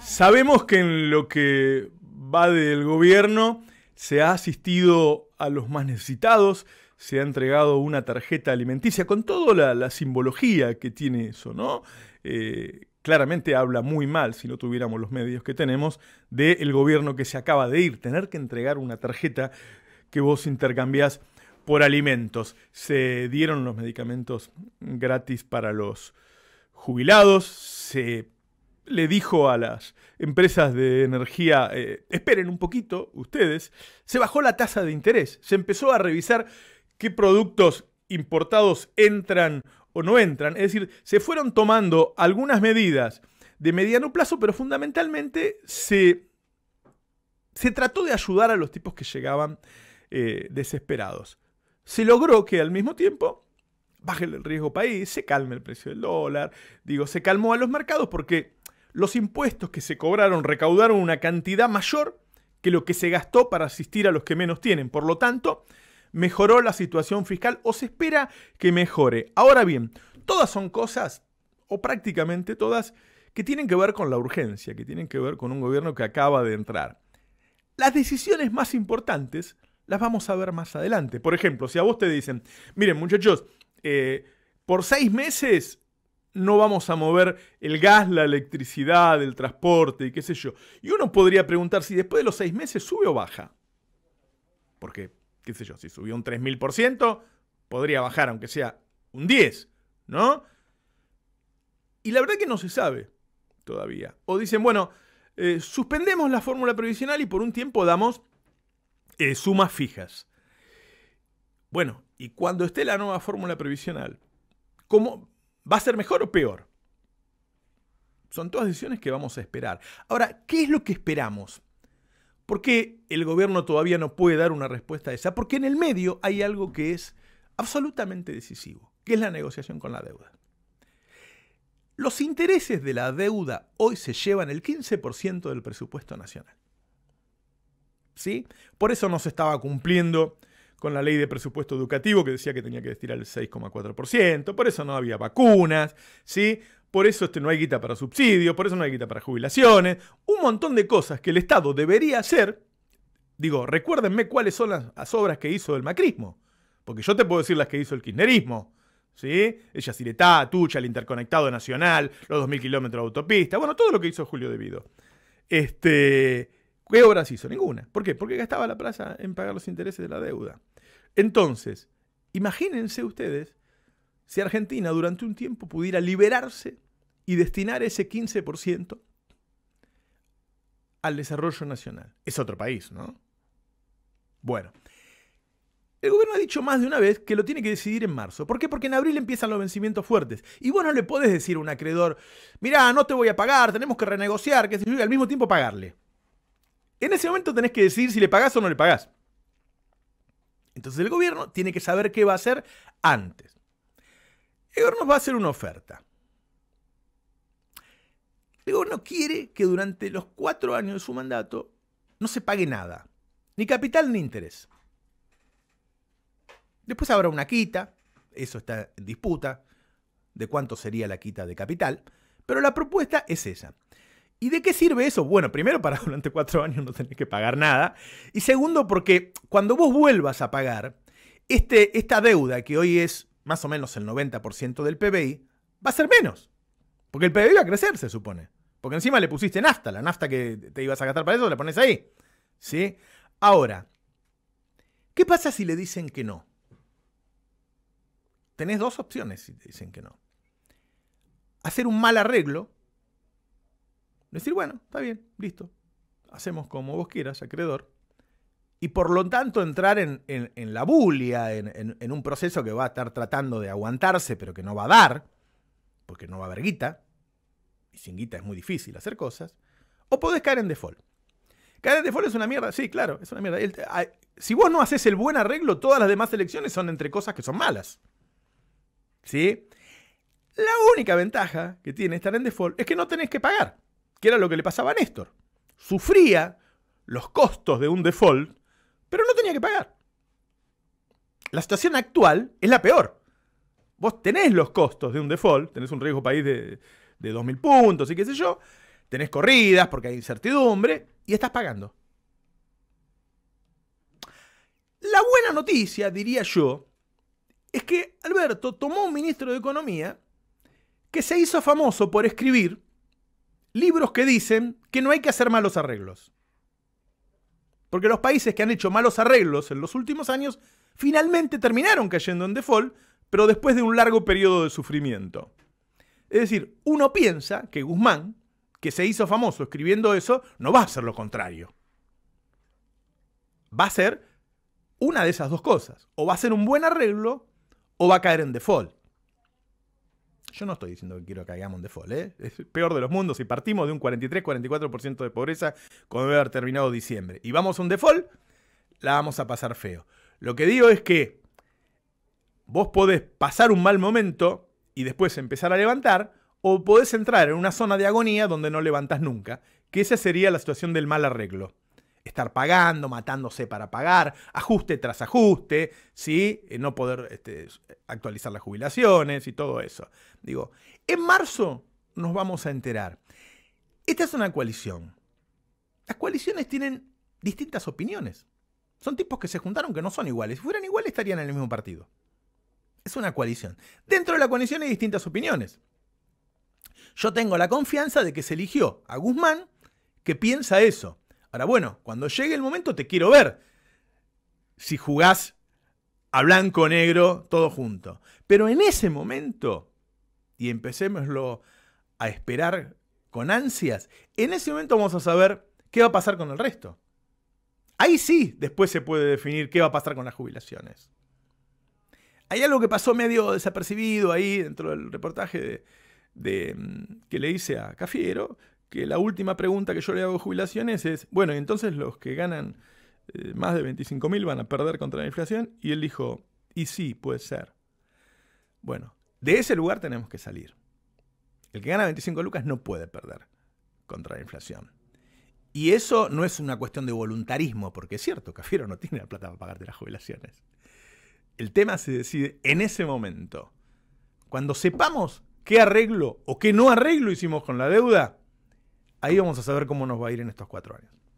Sabemos que en lo que va del gobierno se ha asistido a los más necesitados, se ha entregado una tarjeta alimenticia con toda la, simbología que tiene eso, ¿no? Eh, claramente habla muy mal, si no tuviéramos los medios que tenemos, del gobierno que se acaba de ir, tener que entregar una tarjeta que vos intercambiás por alimentos. Se dieron los medicamentos gratis para los jubilados, se le dijo a las empresas de energía, eh, esperen un poquito, ustedes, se bajó la tasa de interés, se empezó a revisar qué productos importados entran o no entran, es decir, se fueron tomando algunas medidas de mediano plazo, pero fundamentalmente se, se trató de ayudar a los tipos que llegaban eh, desesperados. Se logró que al mismo tiempo baje el riesgo país, se calme el precio del dólar, digo, se calmó a los mercados porque los impuestos que se cobraron recaudaron una cantidad mayor que lo que se gastó para asistir a los que menos tienen. Por lo tanto, mejoró la situación fiscal o se espera que mejore. Ahora bien, todas son cosas, o prácticamente todas, que tienen que ver con la urgencia, que tienen que ver con un gobierno que acaba de entrar. Las decisiones más importantes las vamos a ver más adelante. Por ejemplo, si a vos te dicen, miren muchachos, eh, por seis meses no vamos a mover el gas, la electricidad, el transporte y qué sé yo. Y uno podría preguntar si después de los seis meses sube o baja. Porque, qué sé yo, si subió un 3.000%, podría bajar, aunque sea un 10, ¿no? Y la verdad que no se sabe todavía. O dicen, bueno, eh, suspendemos la fórmula previsional y por un tiempo damos eh, sumas fijas. Bueno, y cuando esté la nueva fórmula previsional, ¿cómo...? ¿Va a ser mejor o peor? Son todas decisiones que vamos a esperar. Ahora, ¿qué es lo que esperamos? ¿Por qué el gobierno todavía no puede dar una respuesta a esa? Porque en el medio hay algo que es absolutamente decisivo, que es la negociación con la deuda. Los intereses de la deuda hoy se llevan el 15% del presupuesto nacional. ¿Sí? Por eso no se estaba cumpliendo con la ley de presupuesto educativo que decía que tenía que destinar el 6,4%, por eso no había vacunas, ¿sí? por eso este, no hay guita para subsidios, por eso no hay guita para jubilaciones, un montón de cosas que el Estado debería hacer. Digo, recuérdenme cuáles son las, obras que hizo el macrismo, porque yo te puedo decir las que hizo el kirchnerismo. ¿Sí? El Yaciretá, Tucha, el Interconectado Nacional, los 2.000 kilómetros de autopista, bueno, todo lo que hizo Julio De Vido. Este, ¿Qué obras hizo? Ninguna. ¿Por qué? Porque gastaba la plaza en pagar los intereses de la deuda. Entonces, imagínense ustedes si Argentina durante un tiempo pudiera liberarse y destinar ese 15% al desarrollo nacional. Es otro país, ¿no? Bueno, el gobierno ha dicho más de una vez que lo tiene que decidir en marzo. ¿Por qué? Porque en abril empiezan los vencimientos fuertes. Y vos no le podés decir a un acreedor, mirá, no te voy a pagar, tenemos que renegociar, que se al mismo tiempo pagarle. En ese momento tenés que decidir si le pagás o no le pagás. Entonces el gobierno tiene que saber qué va a hacer antes. El gobierno va a hacer una oferta. El gobierno quiere que durante los cuatro años de su mandato no se pague nada, ni capital ni interés. Después habrá una quita, eso está en disputa, de cuánto sería la quita de capital, pero la propuesta es esa. ¿Y de qué sirve eso? Bueno, primero para durante cuatro años no tenés que pagar nada. Y segundo porque cuando vos vuelvas a pagar, este, esta deuda que hoy es más o menos el 90% del PBI, va a ser menos. Porque el PBI va a crecer, se supone. Porque encima le pusiste nafta, la nafta que te ibas a gastar para eso, la pones ahí. ¿Sí? Ahora, ¿qué pasa si le dicen que no? Tenés dos opciones si te dicen que no. Hacer un mal arreglo Decir, bueno, está bien, listo, hacemos como vos quieras, acreedor. Y por lo tanto entrar en, la bulia, en, un proceso que va a estar tratando de aguantarse, pero que no va a dar, porque no va a haber guita, y sin guita es muy difícil hacer cosas, o podés caer en default. Caer en default es una mierda, sí, claro, es una mierda. si vos no haces el buen arreglo, todas las demás elecciones son entre cosas que son malas. ¿Sí? La única ventaja que tiene estar en default es que no tenés que pagar que era lo que le pasaba a Néstor. Sufría los costos de un default, pero no tenía que pagar. La situación actual es la peor. Vos tenés los costos de un default, tenés un riesgo país de, de 2.000 puntos y qué sé yo, tenés corridas porque hay incertidumbre y estás pagando. La buena noticia, diría yo, es que Alberto tomó un ministro de Economía que se hizo famoso por escribir libros que dicen que no hay que hacer malos arreglos. Porque los países que han hecho malos arreglos en los últimos años finalmente terminaron cayendo en default, pero después de un largo periodo de sufrimiento. Es decir, uno piensa que Guzmán, que se hizo famoso escribiendo eso, no va a hacer lo contrario. Va a ser una de esas dos cosas. O va a ser un buen arreglo o va a caer en default. Yo no estoy diciendo que quiero que hagamos un default, ¿eh? Es peor de los mundos. Si partimos de un 43-44% de pobreza cuando debe haber terminado diciembre y vamos a un default, la vamos a pasar feo. Lo que digo es que vos podés pasar un mal momento y después empezar a levantar, o podés entrar en una zona de agonía donde no levantas nunca, que esa sería la situación del mal arreglo estar pagando, matándose para pagar, ajuste tras ajuste, ¿sí? Eh, no poder este, actualizar las jubilaciones y todo eso. Digo, en marzo nos vamos a enterar. Esta es una coalición. Las coaliciones tienen distintas opiniones. Son tipos que se juntaron que no son iguales. Si fueran iguales estarían en el mismo partido. Es una coalición. Dentro de la coalición hay distintas opiniones. Yo tengo la confianza de que se eligió a Guzmán que piensa eso. Ahora, bueno, cuando llegue el momento te quiero ver. Si jugás a blanco, negro, todo junto. Pero en ese momento, y empecémoslo a esperar con ansias, en ese momento vamos a saber qué va a pasar con el resto. Ahí sí, después se puede definir qué va a pasar con las jubilaciones. Hay algo que pasó medio desapercibido ahí dentro del reportaje de, mm, que le hice a Cafiero, que la última pregunta que yo le hago a jubilaciones es, bueno, entonces los que ganan eh, más de 25.000 van a perder contra la inflación? Y él dijo, y sí, puede ser. Bueno, de ese lugar tenemos que salir. El que gana 25 lucas no puede perder contra la inflación. Y eso no es una cuestión de voluntarismo, porque es cierto, Cafiero no tiene la plata para pagarte las jubilaciones. El tema se decide en ese momento. Cuando sepamos qué arreglo o qué no arreglo hicimos con la deuda, Ahí vamos a saber cómo nos va a ir en estos cuatro años.